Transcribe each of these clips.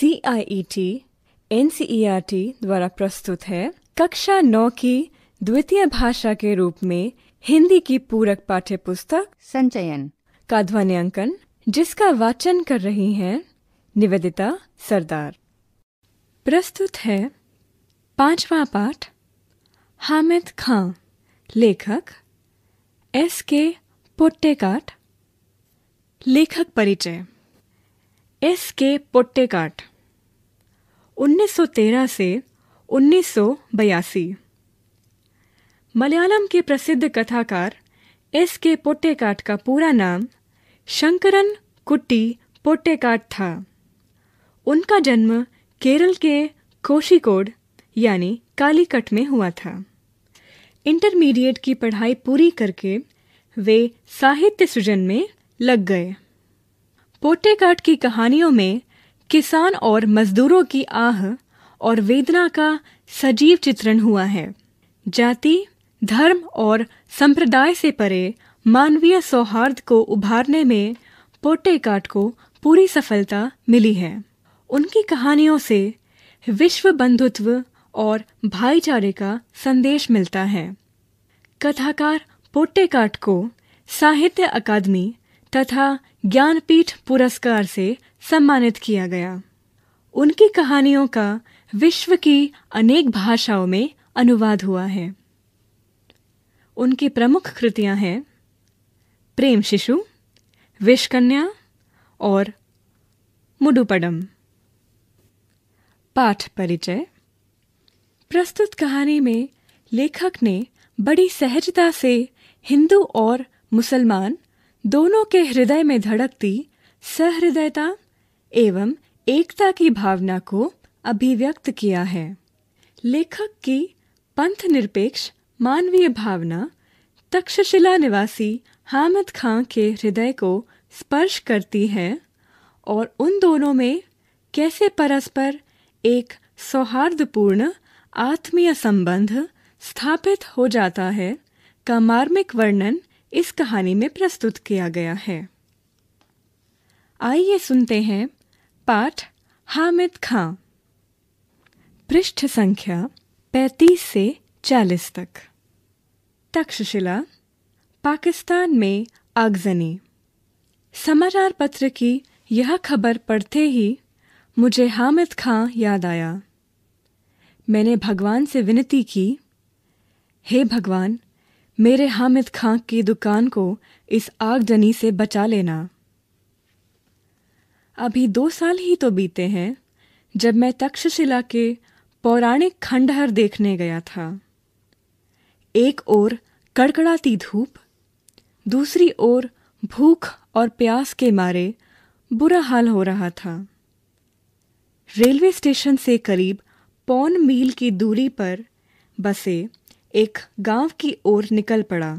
C I E T N C E R T द्वारा प्रस्तुत है कक्षा नौ की द्वितीय भाषा के रूप में हिंदी की पूरक पाठ्य पुस्तक संचयन का ध्वनियांकन जिसका वाचन कर रही हैं निवेदिता सरदार प्रस्तुत है पांचवा पाठ हामिद खां लेखक एस के पोट्टेकाट लेखक परिचय एस के पोट्टेकाट 1913 से उन्नीस मलयालम के प्रसिद्ध कथाकार एस के पोटेकाट का पूरा नाम शंकरन कुट्टी पोटेकाट था उनका जन्म केरल के कोशिकोड यानी कालीकट में हुआ था इंटरमीडिएट की पढ़ाई पूरी करके वे साहित्य सृजन में लग गए पोटेकाट की कहानियों में किसान और मजदूरों की आह और वेदना का सजीव चित्रण हुआ है जाति धर्म और संप्रदाय से परे मानवीय सौहार्द को उभारने में पोटेकाट को पूरी सफलता मिली है उनकी कहानियों से विश्व बंधुत्व और भाईचारे का संदेश मिलता है कथाकार पोटेकाट को साहित्य अकादमी तथा ज्ञानपीठ पुरस्कार से सम्मानित किया गया उनकी कहानियों का विश्व की अनेक भाषाओं में अनुवाद हुआ है उनकी प्रमुख कृतियां हैं प्रेम शिशु विषकन्या और मुडुपडम पाठ परिचय प्रस्तुत कहानी में लेखक ने बड़ी सहजता से हिंदू और मुसलमान दोनों के हृदय में धड़कती सहृदयता एवं एकता की भावना को अभिव्यक्त किया है लेखक की पंथ निरपेक्ष मानवीय भावना तक्षशिला निवासी हामिद खां के हृदय को स्पर्श करती है और उन दोनों में कैसे परस्पर एक सौहार्दपूर्ण आत्मीय संबंध स्थापित हो जाता है का मार्मिक वर्णन इस कहानी में प्रस्तुत किया गया है आइए सुनते हैं पाठ हामिद खां पृष्ठ संख्या पैंतीस से चालीस तक तक्षशिला पाकिस्तान में आगजनी समाचार पत्र की यह खबर पढ़ते ही मुझे हामिद खां याद आया मैंने भगवान से विनती की हे भगवान मेरे हामिद खां की दुकान को इस आगजनी से बचा लेना अभी दो साल ही तो बीते हैं जब मैं तक्षशिला के पौराणिक खंडहर देखने गया था एक ओर कड़कड़ाती धूप दूसरी ओर भूख और प्यास के मारे बुरा हाल हो रहा था रेलवे स्टेशन से करीब पौन मील की दूरी पर बसे एक गांव की ओर निकल पड़ा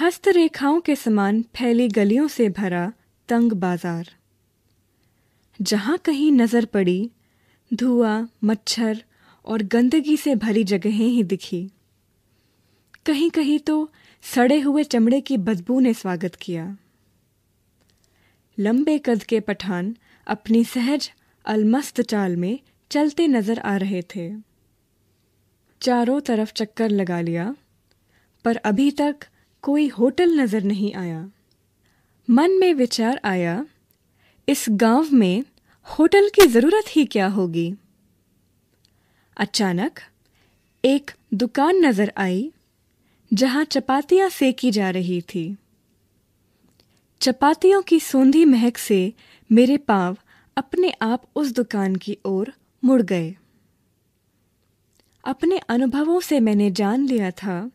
हस्तरेखाओं के समान फैली गलियों से भरा तंग बाजार जहाँ कहीं नज़र पड़ी धुआं मच्छर और गंदगी से भरी जगहें ही दिखी कहीं कहीं तो सड़े हुए चमड़े की बदबू ने स्वागत किया लंबे कद के पठान अपनी सहज अलमस्त चाल में चलते नजर आ रहे थे चारों तरफ चक्कर लगा लिया पर अभी तक कोई होटल नजर नहीं आया मन में विचार आया इस गांव में होटल की जरूरत ही क्या होगी अचानक एक दुकान नजर आई जहां चपातियां सेकी जा रही थी चपातियों की सोंधी महक से मेरे पांव अपने आप उस दुकान की ओर मुड़ गए अपने अनुभवों से मैंने जान लिया था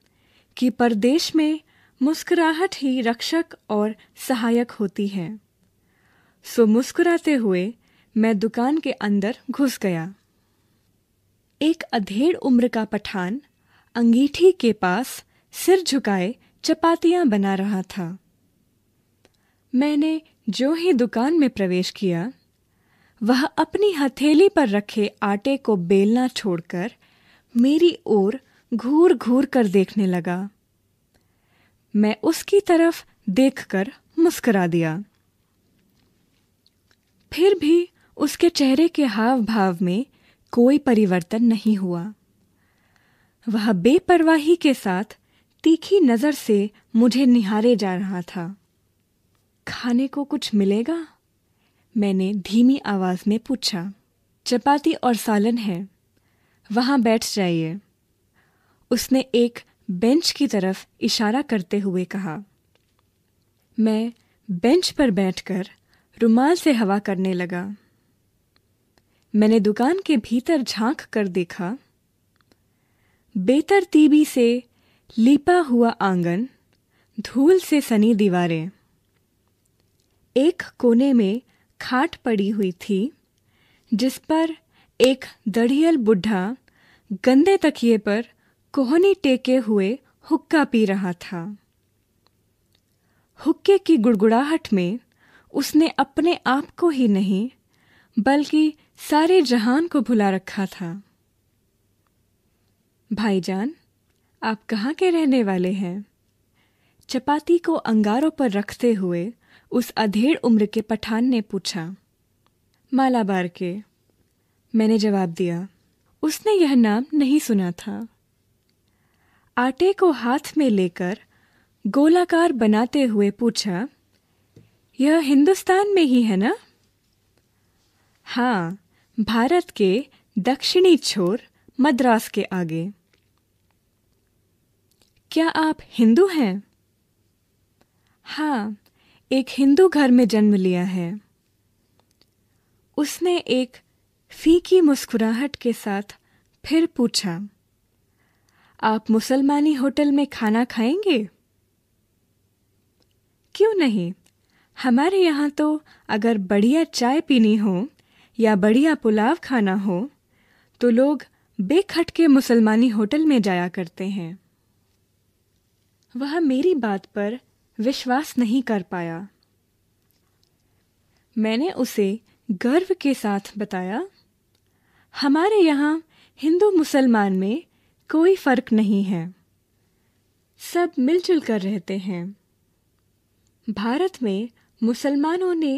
कि परदेश में मुस्कुराहट ही रक्षक और सहायक होती है सो मुस्कुराते हुए मैं दुकान के अंदर घुस गया एक अधेड़ उम्र का पठान अंगीठी के पास सिर झुकाए चपातियां बना रहा था मैंने जो ही दुकान में प्रवेश किया वह अपनी हथेली पर रखे आटे को बेलना छोड़कर मेरी ओर घूर घूर कर देखने लगा मैं उसकी तरफ देखकर मुस्कुरा दिया फिर भी उसके चेहरे के हाव भाव में कोई परिवर्तन नहीं हुआ वह बेपरवाही के साथ तीखी नजर से मुझे निहारे जा रहा था खाने को कुछ मिलेगा मैंने धीमी आवाज में पूछा चपाती और सालन है वहां बैठ जाइए उसने एक बेंच की तरफ इशारा करते हुए कहा मैं बेंच पर बैठकर रुमाल से हवा करने लगा मैंने दुकान के भीतर झांक कर देखा बेतरतीबी से लीपा हुआ आंगन धूल से सनी दीवारें एक कोने में खाट पड़ी हुई थी जिस पर एक दढ़ियल बुढ़ा गंदे तकिए पर कोहनी टेके हुए हुक्का पी रहा था हुक्के की गुड़गुड़ाहट में उसने अपने आप को ही नहीं बल्कि सारे जहान को भुला रखा था भाईजान आप कहाँ के रहने वाले हैं चपाती को अंगारों पर रखते हुए उस अधेड़ उम्र के पठान ने पूछा मालाबार के मैंने जवाब दिया उसने यह नाम नहीं सुना था आटे को हाथ में लेकर गोलाकार बनाते हुए पूछा यह हिंदुस्तान में ही है ना? हाँ भारत के दक्षिणी छोर मद्रास के आगे क्या आप हिंदू हैं हाँ एक हिंदू घर में जन्म लिया है उसने एक फीकी मुस्कुराहट के साथ फिर पूछा आप मुसलमानी होटल में खाना खाएंगे क्यों नहीं हमारे यहाँ तो अगर बढ़िया चाय पीनी हो या बढ़िया पुलाव खाना हो तो लोग बेखटके मुसलमानी होटल में जाया करते हैं वह मेरी बात पर विश्वास नहीं कर पाया मैंने उसे गर्व के साथ बताया हमारे यहाँ हिंदू मुसलमान में कोई फर्क नहीं है सब मिलजुल कर रहते हैं भारत में मुसलमानों ने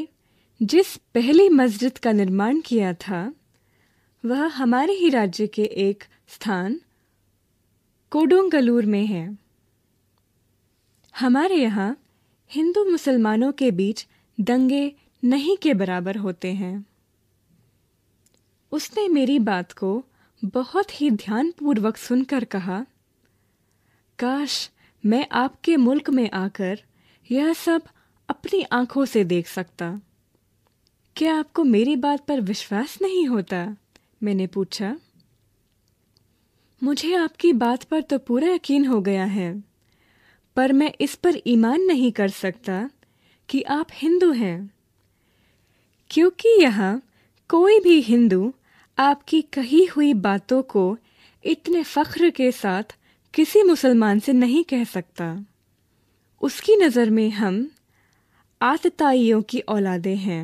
जिस पहली मस्जिद का निर्माण किया था वह हमारे ही राज्य के एक स्थान कोडोंगलूर में है हमारे यहाँ हिंदू मुसलमानों के बीच दंगे नहीं के बराबर होते हैं उसने मेरी बात को बहुत ही ध्यानपूर्वक सुनकर कहा काश मैं आपके मुल्क में आकर यह सब अपनी आंखों से देख सकता क्या आपको मेरी बात पर विश्वास नहीं होता मैंने पूछा मुझे आपकी बात पर तो पूरा यकीन हो गया है पर मैं इस पर ईमान नहीं कर सकता कि आप हिंदू हैं क्योंकि यहाँ कोई भी हिंदू आपकी कही हुई बातों को इतने फख्र के साथ किसी मुसलमान से नहीं कह सकता उसकी नज़र में हम आतताइयों की औलादे हैं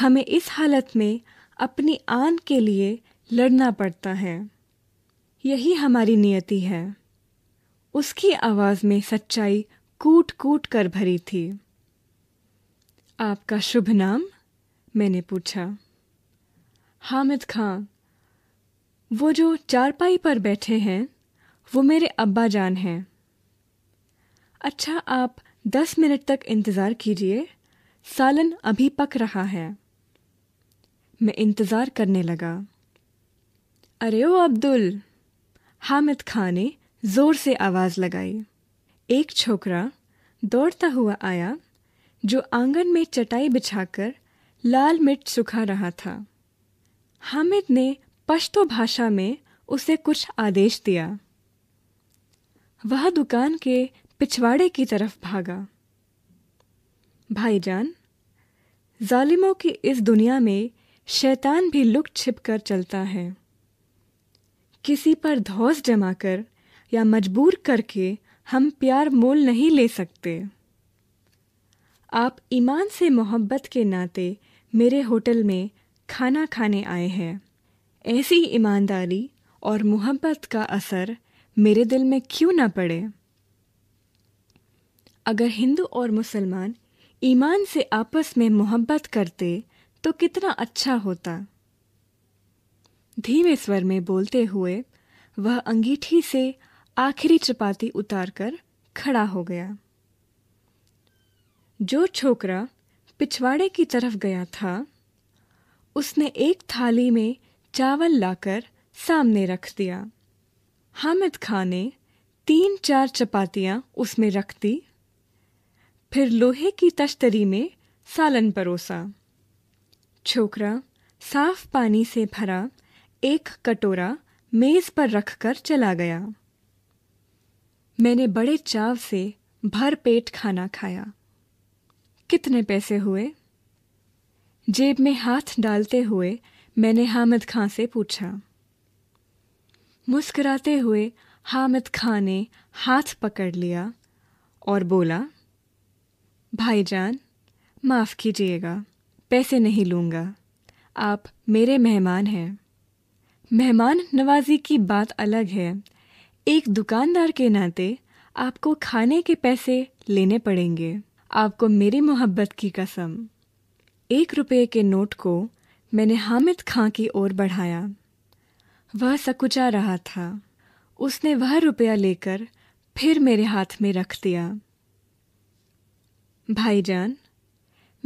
हमें इस हालत में अपनी आन के लिए लड़ना पड़ता है यही हमारी नियति है उसकी आवाज़ में सच्चाई कूट कूट कर भरी थी आपका शुभ नाम मैंने पूछा हामिद खां वो जो चारपाई पर बैठे हैं वो मेरे अब्बा जान हैं अच्छा आप दस मिनट तक इंतज़ार कीजिए सालन अभी पक रहा है मैं इंतज़ार करने लगा अरे ओ अब्दुल हामिद खां ने ज़ोर से आवाज़ लगाई एक छोकरा दौड़ता हुआ आया जो आंगन में चटाई बिछाकर लाल मिर्च सुखा रहा था हामिद ने पश्तो भाषा में उसे कुछ आदेश दिया वह दुकान के पिछवाड़े की तरफ भागा भाईजान जालिमों की इस दुनिया में शैतान भी लुक छिप कर चलता है किसी पर धौस जमाकर या मजबूर करके हम प्यार मोल नहीं ले सकते आप ईमान से मोहब्बत के नाते मेरे होटल में खाना खाने आए हैं ऐसी ईमानदारी और मोहब्बत का असर मेरे दिल में क्यों ना पड़े अगर हिंदू और मुसलमान ईमान से आपस में मोहब्बत करते तो कितना अच्छा होता धीमे स्वर में बोलते हुए वह अंगीठी से आखिरी चपाती उतारकर खड़ा हो गया जो छोकरा पिछवाड़े की तरफ गया था उसने एक थाली में चावल लाकर सामने रख दिया हामिद खां ने तीन चार चपातियाँ उसमें रख दी फिर लोहे की तश्तरी में सालन परोसा छोकरा साफ पानी से भरा एक कटोरा मेज पर रखकर चला गया मैंने बड़े चाव से भर पेट खाना खाया कितने पैसे हुए जेब में हाथ डालते हुए मैंने हामिद खां से पूछा मुस्कुराते हुए हामिद खां ने हाथ पकड़ लिया और बोला भाईजान माफ़ कीजिएगा पैसे नहीं लूँगा आप मेरे मेहमान हैं मेहमान नवाजी की बात अलग है एक दुकानदार के नाते आपको खाने के पैसे लेने पड़ेंगे आपको मेरी मोहब्बत की कसम एक रुपये के नोट को मैंने हामिद खां की ओर बढ़ाया वह सकुचा रहा था उसने वह रुपया लेकर फिर मेरे हाथ में रख दिया भाईजान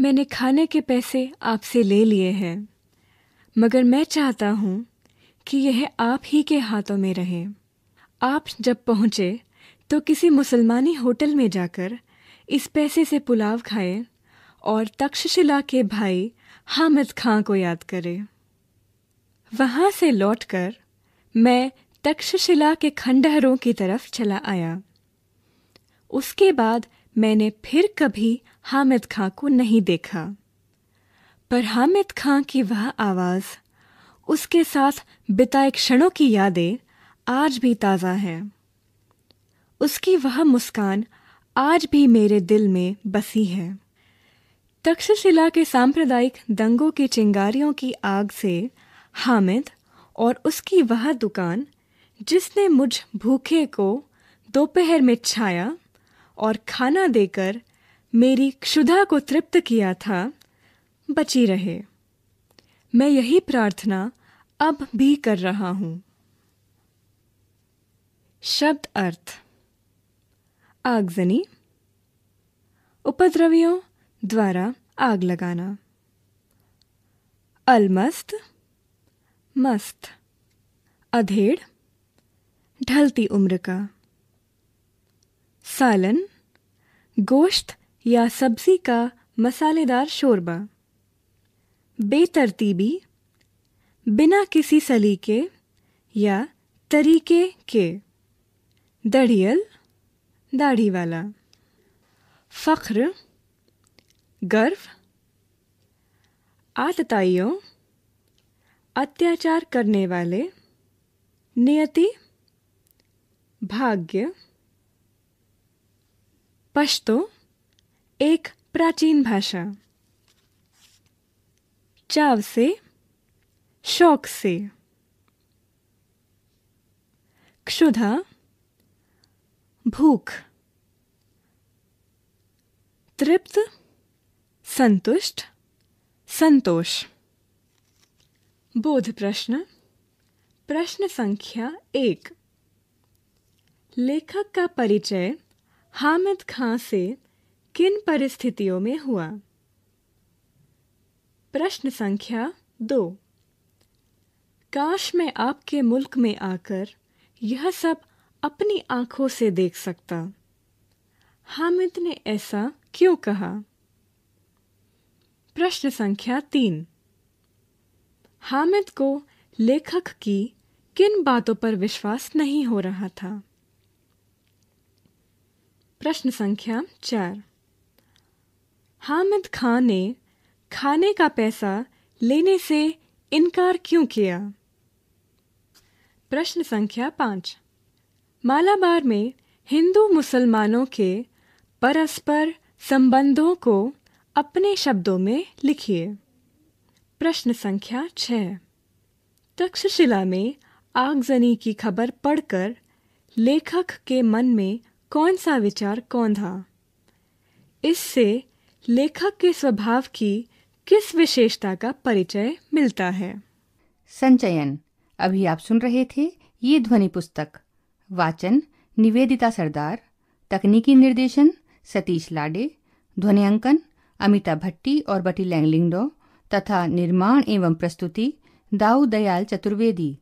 मैंने खाने के पैसे आपसे ले लिए हैं मगर मैं चाहता हूं कि यह आप ही के हाथों में रहे आप जब पहुंचे तो किसी मुसलमानी होटल में जाकर इस पैसे से पुलाव खाएं और तक्षशिला के भाई हामिद खां को याद करें वहां से लौटकर मैं तक्षशिला के खंडहरों की तरफ चला आया उसके बाद मैंने फिर कभी हामिद खां को नहीं देखा पर हामिद खां की वह आवाज़ उसके साथ बिताए क्षणों की यादें आज भी ताज़ा है उसकी वह मुस्कान आज भी मेरे दिल में बसी है तक्षशिला के सांप्रदायिक दंगों की चिंगारियों की आग से हामिद और उसकी वह दुकान जिसने मुझ भूखे को दोपहर में छाया और खाना देकर मेरी क्षुधा को तृप्त किया था बची रहे मैं यही प्रार्थना अब भी कर रहा हूं शब्द अर्थ आगजनी उपद्रवियों द्वारा आग लगाना अलमस्त मस्त अधेड़ ढलती उम्र का सालन गोश्त या सब्जी का मसालेदार शोरबा बेतरतीबी बिना किसी सलीके या तरीके के दड़ियल दाढ़ी वाला फ़ख्र गर्व आतताइयों अत्याचार करने वाले नियति भाग्य पश्तो एक प्राचीन भाषा चाव से शौक से क्षुधा भूख तृप्त संतुष्ट संतोष बोध प्रश्न प्रश्न संख्या एक लेखक का परिचय हामिद खां से किन परिस्थितियों में हुआ प्रश्न संख्या दो काश मैं आपके मुल्क में आकर यह सब अपनी आंखों से देख सकता हामिद ने ऐसा क्यों कहा प्रश्न संख्या तीन हामिद को लेखक की किन बातों पर विश्वास नहीं हो रहा था प्रश्न संख्या चार हामिद खान ने खाने का पैसा लेने से इनकार क्यों किया प्रश्न संख्या पांच मालाबार में हिंदू मुसलमानों के परस्पर संबंधों को अपने शब्दों में लिखिए प्रश्न संख्या छ तक्षशिला में आगजनी की खबर पढ़कर लेखक के मन में कौन सा विचार कौन था इससे लेखक के स्वभाव की किस विशेषता का परिचय मिलता है संचयन अभी आप सुन रहे थे ये ध्वनि पुस्तक वाचन निवेदिता सरदार तकनीकी निर्देशन सतीश लाडे ध्वनि अंकन अमिता भट्टी और बटी लैंगलिंगडो तथा निर्माण एवं प्रस्तुति दाऊ दयाल चतुर्वेदी